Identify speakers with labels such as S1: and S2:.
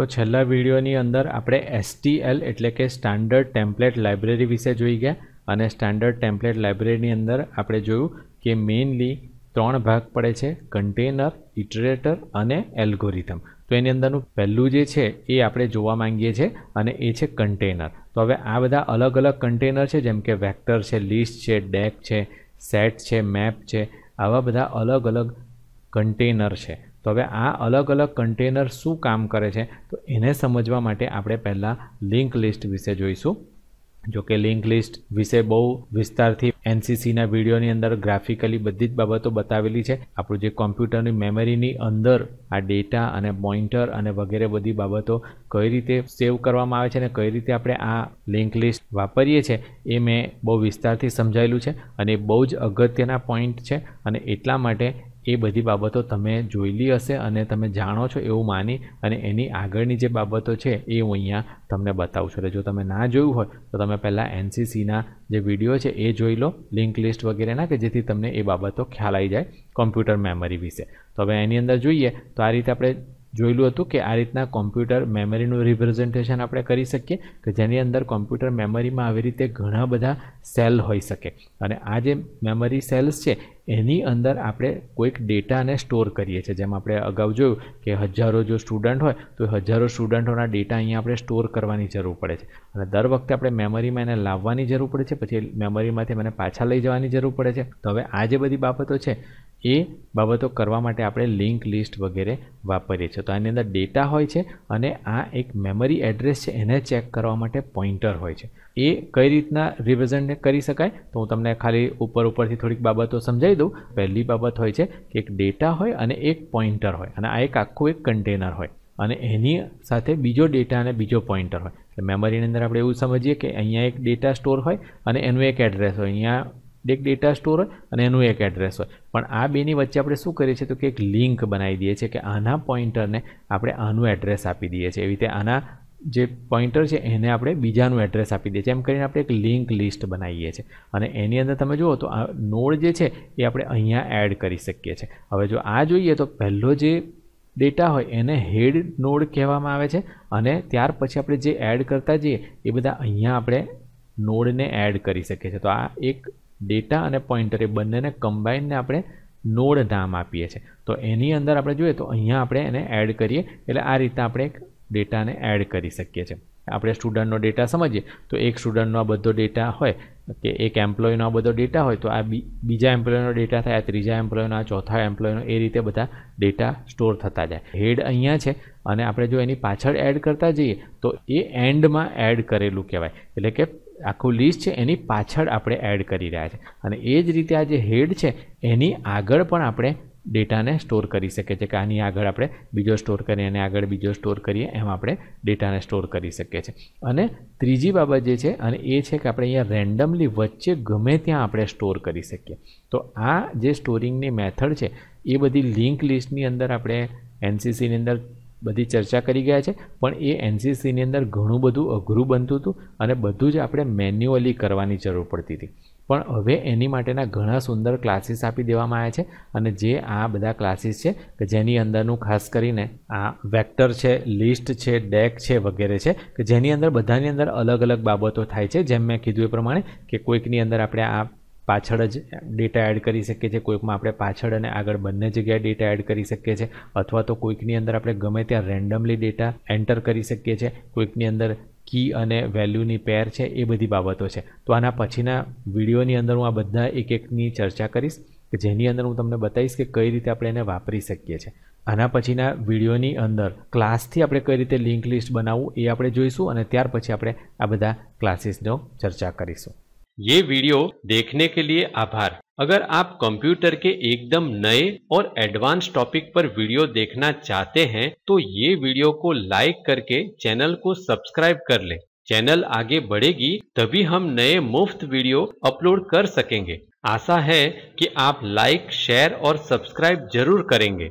S1: તો છેલ્લા વિડીયોની અંદર આપણે એસટીએલ એટલે કે સ્ટાન્ડર્ડ ટેમ્પલેટ લાઇબ્રેરી વિશે જોઈ ગયા અને સ્ટાન્ડર્ડ ટેમ્પલેટ લાઇબ્રેરીની અંદર આપણે જોયું કે મેઇનલી ત્રણ ભાગ પડે છે કન્ટેનર ઇટરેટર અને એલ્ગોરિધમ તો એની અંદરનું પહેલું જે છે એ આપણે જોવા માંગીએ છીએ અને એ છે કન્ટેનર તો હવે આ બધા અલગ અલગ કન્ટેનર છે જેમ કે વેક્ટર છે લિસ્ટ છે ડેક છે સેટ છે મેપ છે આવા બધા અલગ અલગ કન્ટેનર છે તો હવે આ અલગ અલગ કન્ટેનર શું કામ કરે છે તો એને સમજવા માટે આપણે પહેલાં લિંક લિસ્ટ વિશે જોઈશું જો કે લિંક લિસ્ટ વિશે બહુ વિસ્તારથી એનસીસીના વિડીયોની અંદર ગ્રાફિકલી બધી જ બાબતો બતાવેલી છે આપણું જે કોમ્પ્યુટરની મેમરીની અંદર આ ડેટા અને પોઇન્ટર અને વગેરે બધી બાબતો કઈ રીતે સેવ કરવામાં આવે છે અને કઈ રીતે આપણે આ લિંક લિસ્ટ વાપરીએ છીએ એ મેં બહુ વિસ્તારથી સમજાયેલું છે અને બહુ જ અગત્યના પોઈન્ટ છે અને એટલા માટે એ બધી બાબતો તમે જોયેલી હશે અને તમે જાણો છો એવું માની અને એની આગળની જે બાબતો છે એ હું અહીંયા તમને બતાવું છું એટલે જો તમે ના જોયું હોય તો તમે પહેલાં એનસીસીના જે વિડીયો છે એ જોઈ લો લિંક લિસ્ટ વગેરેના કે જેથી તમને એ બાબતો ખ્યાલ આવી જાય કોમ્પ્યુટર મેમરી વિશે તો હવે એની અંદર જોઈએ તો આ રીતે આપણે જોયેલું હતું કે આ રીતના કોમ્પ્યુટર મેમરીનું રિપ્રેઝન્ટેશન આપણે કરી શકીએ કે જેની અંદર કોમ્પ્યુટર મેમરીમાં આવી રીતે ઘણા બધા સેલ હોઈ શકે અને આ જે મેમરી સેલ્સ છે એની અંદર આપણે કોઈક ડેટાને સ્ટોર કરીએ છીએ જેમ આપણે અગાઉ જોયું કે હજારો જો સ્ટુડન્ટ હોય તો હજારો સ્ટુડન્ટોના ડેટા અહીંયા આપણે સ્ટોર કરવાની જરૂર પડે છે અને દર વખતે આપણે મેમરીમાં એને લાવવાની જરૂર પડે છે પછી મેમરીમાંથી મને પાછા લઈ જવાની જરૂર પડે છે તો હવે આ જે બધી બાબતો છે એ બાબતો કરવા માટે આપણે લિંક લિસ્ટ વગેરે વાપરીએ છીએ તો આની અંદર ડેટા હોય છે અને આ એક મેમરી એડ્રેસ છે એને ચેક કરવા માટે પોઈન્ટર હોય છે એ કઈ રીતના રિપ્રેઝન્ટ કરી શકાય તો હું તમને ખાલી ઉપર ઉપરથી થોડીક બાબતો સમજાવી દઉં પહેલી બાબત હોય છે કે એક ડેટા હોય અને એક પોઈન્ટર હોય અને આ એક આખું એક કન્ટેનર હોય અને એની સાથે બીજો ડેટા અને બીજો પોઈન્ટર હોય એટલે મેમરીની અંદર આપણે એવું સમજીએ કે અહીંયા એક ડેટા સ્ટોર હોય અને એનું એક એડ્રેસ હોય અહીંયા એક ડેટા સ્ટોર હોય અને એનું એક એડ્રેસ હોય પણ આ બેની વચ્ચે આપણે શું કરીએ છીએ તો કે એક લિંક બનાવી દઈએ છીએ કે આના પોઈન્ટરને આપણે આનું એડ્રેસ આપી દઈએ છીએ એવી રીતે આના જે પોઈન્ટર છે એને આપણે બીજાનું એડ્રેસ આપી દઈએ છીએ એમ કરીને આપણે એક લિંક લિસ્ટ બનાવીએ છીએ અને એની અંદર તમે જુઓ તો આ નોડ જે છે એ આપણે અહીંયા એડ કરી શકીએ છીએ હવે જો આ જોઈએ તો પહેલો જે ડેટા હોય એને હેડ નોડ કહેવામાં આવે છે અને ત્યાર પછી આપણે જે એડ કરતા જઈએ એ બધા અહીંયા આપણે નોડને એડ કરી શકીએ છીએ તો આ એક ડેટા અને પોઇન્ટર એ બંનેને કમ્બાઈનને આપણે નોડ નામ આપીએ છીએ તો એની અંદર આપણે જોઈએ તો અહીંયા આપણે એને એડ કરીએ એટલે આ રીતે આપણે એક ડેટાને એડ કરી શકીએ છીએ આપણે સ્ટુડન્ટનો ડેટા સમજીએ તો એક સ્ટુડન્ટનો આ બધો ડેટા હોય કે એક એમ્પ્લોયનો આ બધો ડેટા હોય તો આ બીજા એમ્પ્લોયનો ડેટા થાય આ ત્રીજા એમ્પ્લોયનો આ ચોથા એમ્પ્લોયનો એ રીતે બધા ડેટા સ્ટોર થતા જાય હેડ અહીંયા છે અને આપણે જો એની પાછળ એડ કરતા જઈએ તો એ એન્ડમાં એડ કરેલું કહેવાય એટલે કે આખું લિસ્ટ છે એની પાછળ આપણે એડ કરી રહ્યા છે અને એ જ રીતે આ જે હેડ છે એની આગળ પણ આપણે ડેટાને સ્ટોર કરી શકીએ છીએ કે આની આગળ આપણે બીજો સ્ટોર કરીએ અને આગળ બીજો સ્ટોર કરીએ એમ આપણે ડેટાને સ્ટોર કરી શકીએ છીએ અને ત્રીજી બાબત જે છે અને એ છે કે આપણે અહીંયા રેન્ડમલી વચ્ચે ગમે ત્યાં આપણે સ્ટોર કરી શકીએ તો આ જે સ્ટોરિંગની મેથડ છે એ બધી લિંક લિસ્ટની અંદર આપણે એનસીસીની અંદર બધી ચર્ચા કરી ગયા છે પણ એ એનસીસીની અંદર ઘણું બધું અઘરું બનતું હતું અને બધું જ આપણે મેન્યુઅલી કરવાની જરૂર પડતી હતી પણ હવે એની માટેના ઘણા સુંદર ક્લાસીસ આપી દેવામાં આવ્યા છે અને જે આ બધા ક્લાસીસ છે કે જેની અંદરનું ખાસ કરીને આ વેક્ટર છે લિસ્ટ છે ડેક છે વગેરે છે કે જેની અંદર બધાની અંદર અલગ અલગ બાબતો થાય છે જેમ મેં કીધું એ પ્રમાણે કે કોઈકની અંદર આપણે આ પાછળ જ ડેટા એડ કરી શકીએ છીએ કોઈકમાં આપણે પાછળ અને આગળ બંને જગ્યાએ ડેટા એડ કરી શકીએ છીએ અથવા તો કોઈકની અંદર આપણે ગમે ત્યાં રેન્ડમલી ડેટા એન્ટર કરી શકીએ છીએ કોઈકની અંદર કી અને વેલ્યુની પેર છે એ બધી બાબતો છે તો આના પછીના વિડીયોની અંદર હું આ બધા એક એકની ચર્ચા કરીશ કે જેની અંદર હું તમને બતાવીશ કે કઈ રીતે આપણે એને વાપરી શકીએ છીએ આના પછીના વિડીયોની અંદર ક્લાસથી આપણે કઈ રીતે લિંક લિસ્ટ બનાવવું એ આપણે જોઈશું અને ત્યાર પછી આપણે આ બધા ક્લાસીસનો ચર્ચા કરીશું ये वीडियो देखने के लिए आभार अगर आप कंप्यूटर के एकदम नए और एडवांस टॉपिक पर वीडियो देखना चाहते हैं तो ये वीडियो को लाइक करके चैनल को सब्सक्राइब कर ले चैनल आगे बढ़ेगी तभी हम नए मुफ्त वीडियो अपलोड कर सकेंगे आशा है कि आप लाइक शेयर और सब्सक्राइब जरूर करेंगे